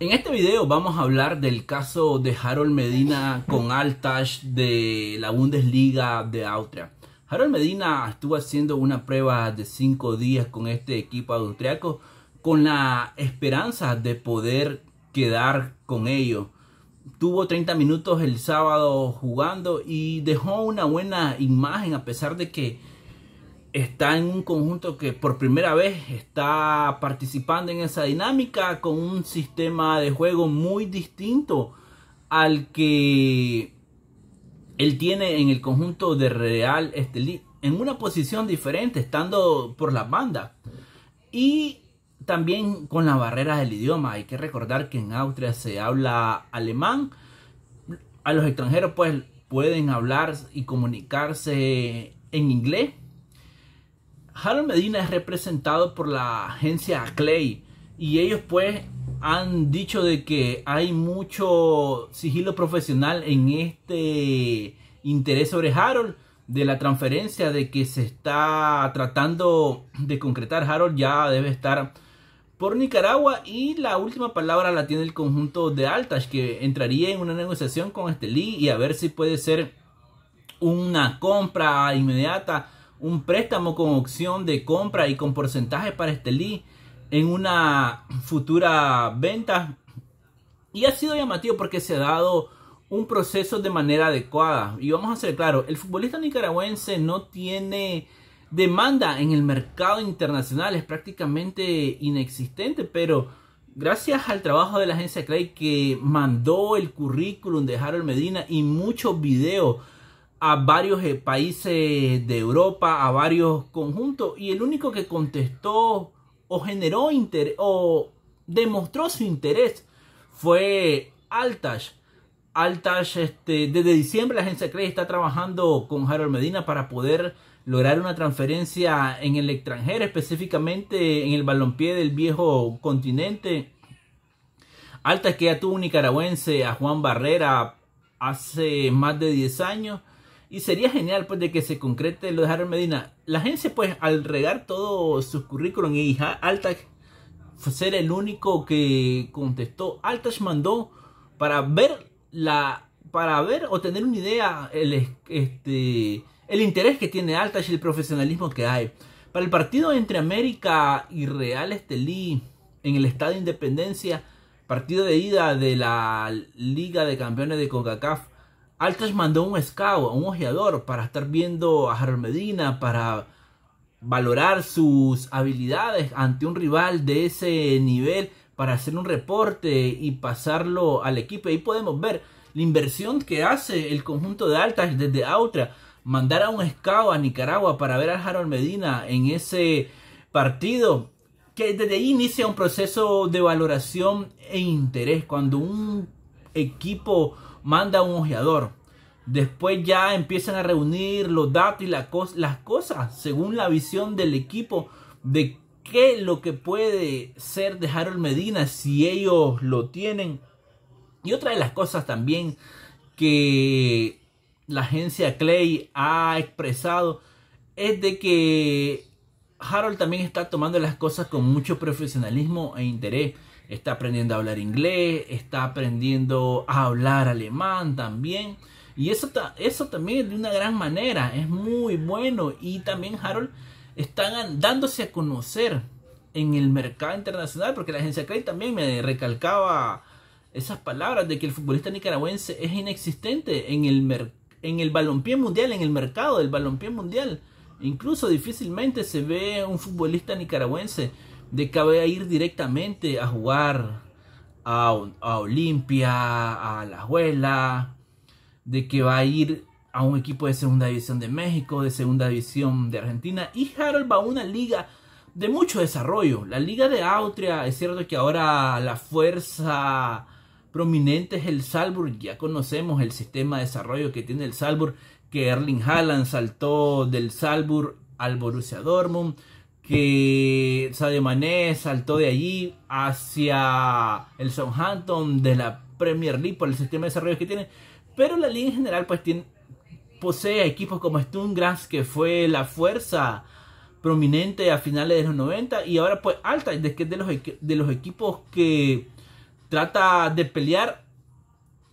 En este video vamos a hablar del caso de Harold Medina con Altash de la Bundesliga de Austria. Harold Medina estuvo haciendo una prueba de 5 días con este equipo austriaco con la esperanza de poder quedar con ellos. Tuvo 30 minutos el sábado jugando y dejó una buena imagen a pesar de que está en un conjunto que por primera vez está participando en esa dinámica con un sistema de juego muy distinto al que él tiene en el conjunto de Real Estelí en una posición diferente, estando por las bandas. Y también con las barreras del idioma. Hay que recordar que en Austria se habla alemán. A los extranjeros pues pueden hablar y comunicarse en inglés Harold Medina es representado por la agencia Clay y ellos pues han dicho de que hay mucho sigilo profesional en este interés sobre Harold de la transferencia de que se está tratando de concretar Harold ya debe estar por Nicaragua y la última palabra la tiene el conjunto de Altas que entraría en una negociación con Estelí y a ver si puede ser una compra inmediata un préstamo con opción de compra y con porcentaje para Estelí en una futura venta. Y ha sido llamativo porque se ha dado un proceso de manera adecuada. Y vamos a ser claros, el futbolista nicaragüense no tiene demanda en el mercado internacional, es prácticamente inexistente, pero gracias al trabajo de la agencia Clay que mandó el currículum de Harold Medina y muchos videos a varios eh, países de Europa, a varios conjuntos, y el único que contestó o generó interés o demostró su interés fue Altash. Altash, este, desde diciembre la agencia CREI está trabajando con Harold Medina para poder lograr una transferencia en el extranjero, específicamente en el balompié del viejo continente. Altas que ya tuvo un nicaragüense a Juan Barrera hace más de 10 años. Y sería genial pues de que se concrete lo de Harold Medina. La agencia pues al regar todo su currículum y Altach ser el único que contestó, Altach mandó para ver la para ver o tener una idea el, este, el interés que tiene Altach y el profesionalismo que hay. Para el partido entre América y Real Estelí en el de Independencia, partido de ida de la Liga de Campeones de CONCACAF, Altas mandó un scout, un ojeador, para estar viendo a Harold Medina, para valorar sus habilidades ante un rival de ese nivel, para hacer un reporte y pasarlo al equipo. Ahí podemos ver la inversión que hace el conjunto de Altas desde Autra, mandar a un scout a Nicaragua para ver a Harold Medina en ese partido que desde ahí inicia un proceso de valoración e interés. Cuando un equipo manda un ojeador. Después ya empiezan a reunir los datos y las cosas según la visión del equipo de qué es lo que puede ser de Harold Medina si ellos lo tienen. Y otra de las cosas también que la agencia Clay ha expresado es de que Harold también está tomando las cosas con mucho profesionalismo e interés está aprendiendo a hablar inglés, está aprendiendo a hablar alemán también. Y eso, eso también de una gran manera es muy bueno. Y también Harold están dándose a conocer en el mercado internacional, porque la agencia Credit también me recalcaba esas palabras de que el futbolista nicaragüense es inexistente en el, en el balompié mundial, en el mercado del balompié mundial. Incluso difícilmente se ve un futbolista nicaragüense de que va a ir directamente a jugar a, a Olimpia, a La Juela, de que va a ir a un equipo de segunda división de México, de segunda división de Argentina, y Harold va a una liga de mucho desarrollo. La liga de Austria, es cierto que ahora la fuerza prominente es el Salzburg, ya conocemos el sistema de desarrollo que tiene el Salzburg, que Erling Haaland saltó del Salzburg al Borussia Dortmund, que Sadio Mané saltó de allí hacia el Southampton de la Premier League por el sistema de desarrollo que tiene. Pero la liga en general pues tiene, posee equipos como Stungras que fue la fuerza prominente a finales de los 90 y ahora pues Alta, de, de, los, de los equipos que trata de pelear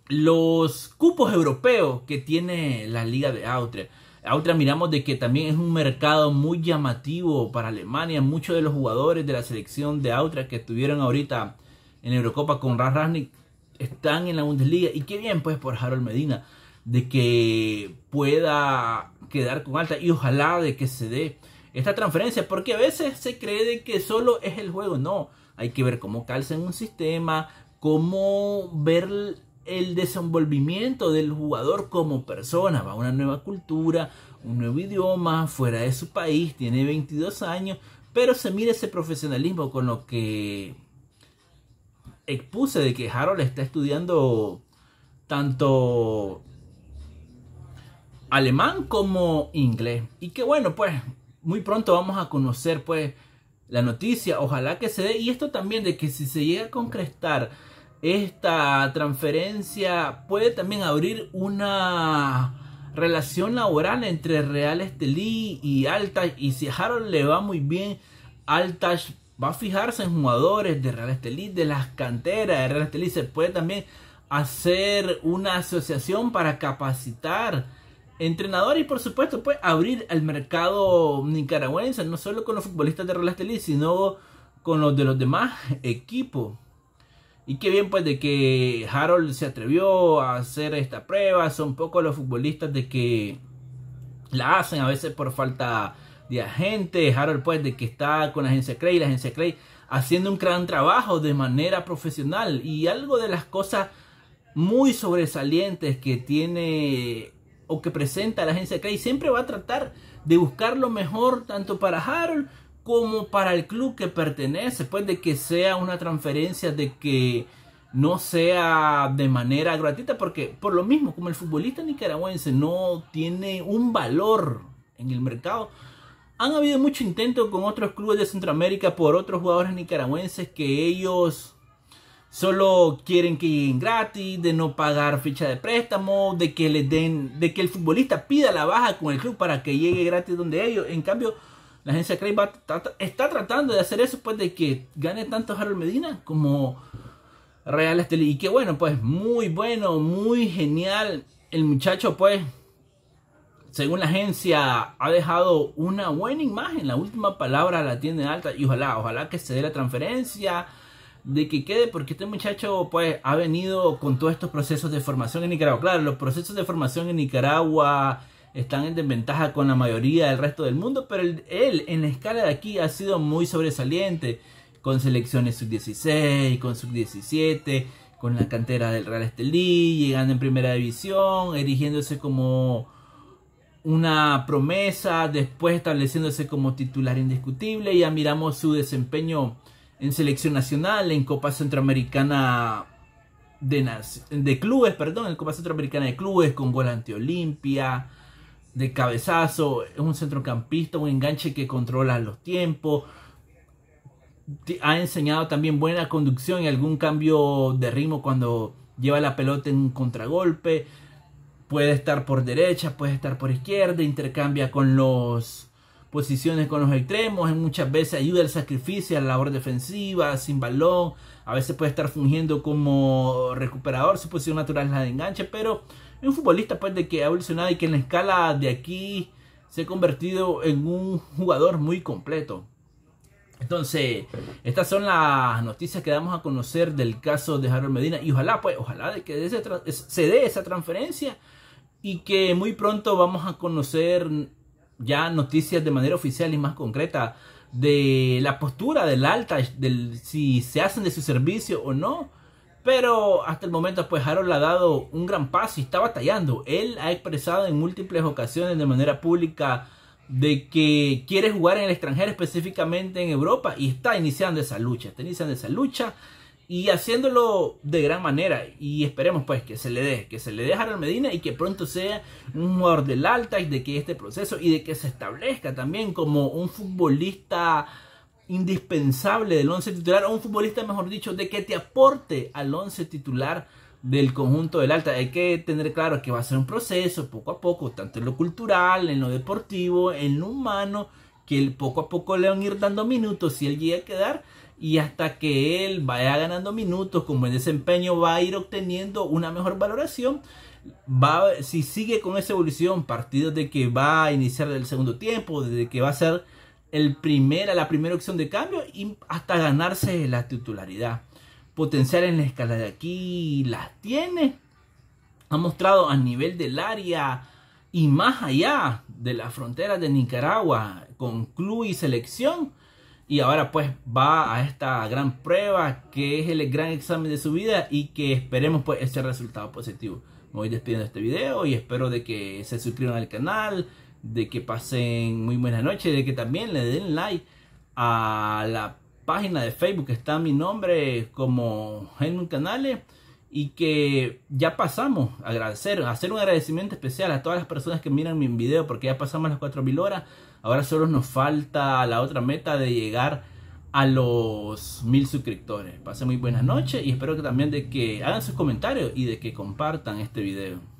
los cupos europeos que tiene la liga de Austria. Otra miramos de que también es un mercado muy llamativo para Alemania. Muchos de los jugadores de la selección de Austria que estuvieron ahorita en Eurocopa con Rasnik están en la Bundesliga. Y qué bien pues por Harold Medina de que pueda quedar con alta y ojalá de que se dé esta transferencia. Porque a veces se cree que solo es el juego. No, hay que ver cómo calza en un sistema, cómo ver el desenvolvimiento del jugador como persona, va a una nueva cultura, un nuevo idioma, fuera de su país, tiene 22 años, pero se mira ese profesionalismo con lo que expuse de que Harold está estudiando tanto alemán como inglés. Y que bueno, pues muy pronto vamos a conocer pues la noticia, ojalá que se dé. Y esto también de que si se llega a concretar esta transferencia puede también abrir una relación laboral entre Real Estelí y Altas. Y si a Harold le va muy bien, Altas va a fijarse en jugadores de Real Estelí, de las canteras de Real Estelí. Se puede también hacer una asociación para capacitar entrenadores. y por supuesto puede abrir el mercado nicaragüense no solo con los futbolistas de Real Estelí sino con los de los demás equipos y qué bien pues de que Harold se atrevió a hacer esta prueba. Son pocos los futbolistas de que la hacen a veces por falta de agente. Harold pues de que está con la agencia Cray, la agencia Cray haciendo un gran trabajo de manera profesional. Y algo de las cosas muy sobresalientes que tiene o que presenta la agencia Cray siempre va a tratar de buscar lo mejor tanto para Harold como para el club que pertenece, pues de que sea una transferencia, de que no sea de manera gratuita, porque por lo mismo, como el futbolista nicaragüense no tiene un valor en el mercado, han habido muchos intentos con otros clubes de Centroamérica por otros jugadores nicaragüenses que ellos solo quieren que lleguen gratis, de no pagar ficha de préstamo, de que le den, de que el futbolista pida la baja con el club para que llegue gratis donde ellos. En cambio, la agencia Craig está tratando de hacer eso pues, de que gane tanto Harold Medina como Real Estelí. Y que bueno, pues muy bueno, muy genial. El muchacho, pues, según la agencia, ha dejado una buena imagen. La última palabra la tiene alta. Y ojalá, ojalá que se dé la transferencia. De que quede, porque este muchacho, pues, ha venido con todos estos procesos de formación en Nicaragua. Claro, los procesos de formación en Nicaragua están en desventaja con la mayoría del resto del mundo, pero él en la escala de aquí ha sido muy sobresaliente con selecciones sub-16, con sub-17, con la cantera del Real Estelí, llegando en primera división, erigiéndose como una promesa, después estableciéndose como titular indiscutible. Ya miramos su desempeño en selección nacional, en Copa Centroamericana de, clubes, perdón, en Copa Centroamericana de clubes, con volante ante Olimpia, de cabezazo, es un centrocampista, un enganche que controla los tiempos. Ha enseñado también buena conducción y algún cambio de ritmo cuando lleva la pelota en un contragolpe. Puede estar por derecha, puede estar por izquierda, intercambia con los posiciones con los extremos, muchas veces ayuda al sacrificio, a la labor defensiva, sin balón, a veces puede estar fungiendo como recuperador, su posición natural es la de enganche, pero un futbolista pues, de que ha evolucionado y que en la escala de aquí se ha convertido en un jugador muy completo. Entonces, estas son las noticias que damos a conocer del caso de Harold Medina. Y ojalá, pues, ojalá de que se dé esa transferencia y que muy pronto vamos a conocer ya noticias de manera oficial y más concreta de la postura del alta, del si se hacen de su servicio o no pero hasta el momento, pues Harold ha dado un gran paso y está batallando. Él ha expresado en múltiples ocasiones de manera pública de que quiere jugar en el extranjero, específicamente en Europa, y está iniciando esa lucha, está iniciando esa lucha y haciéndolo de gran manera. Y esperemos pues que se le dé, que se le dé a Harold Medina y que pronto sea un jugador del alta y de que este proceso y de que se establezca también como un futbolista indispensable del once titular, o un futbolista, mejor dicho, de que te aporte al once titular del conjunto del Alta. Hay que tener claro que va a ser un proceso poco a poco, tanto en lo cultural, en lo deportivo, en lo humano, que el poco a poco le van a ir dando minutos si él llega a quedar y hasta que él vaya ganando minutos como buen desempeño va a ir obteniendo una mejor valoración. Va, si sigue con esa evolución, partidos de que va a iniciar el segundo tiempo, desde que va a ser el primera, la primera opción de cambio y hasta ganarse la titularidad. Potencial en la escala de aquí las tiene. Ha mostrado a nivel del área y más allá de la frontera de Nicaragua con club y selección. Y ahora pues va a esta gran prueba que es el gran examen de su vida y que esperemos pues ese resultado positivo. Me voy despidiendo de este video y espero de que se suscriban al canal, de que pasen muy buenas noches, de que también le den like a la página de Facebook que está mi nombre como en un canal, y que ya pasamos a agradecer, hacer un agradecimiento especial a todas las personas que miran mi video porque ya pasamos las 4000 horas, ahora solo nos falta la otra meta de llegar a los mil suscriptores. Pasen muy buenas noches y espero que también de que hagan sus comentarios y de que compartan este video.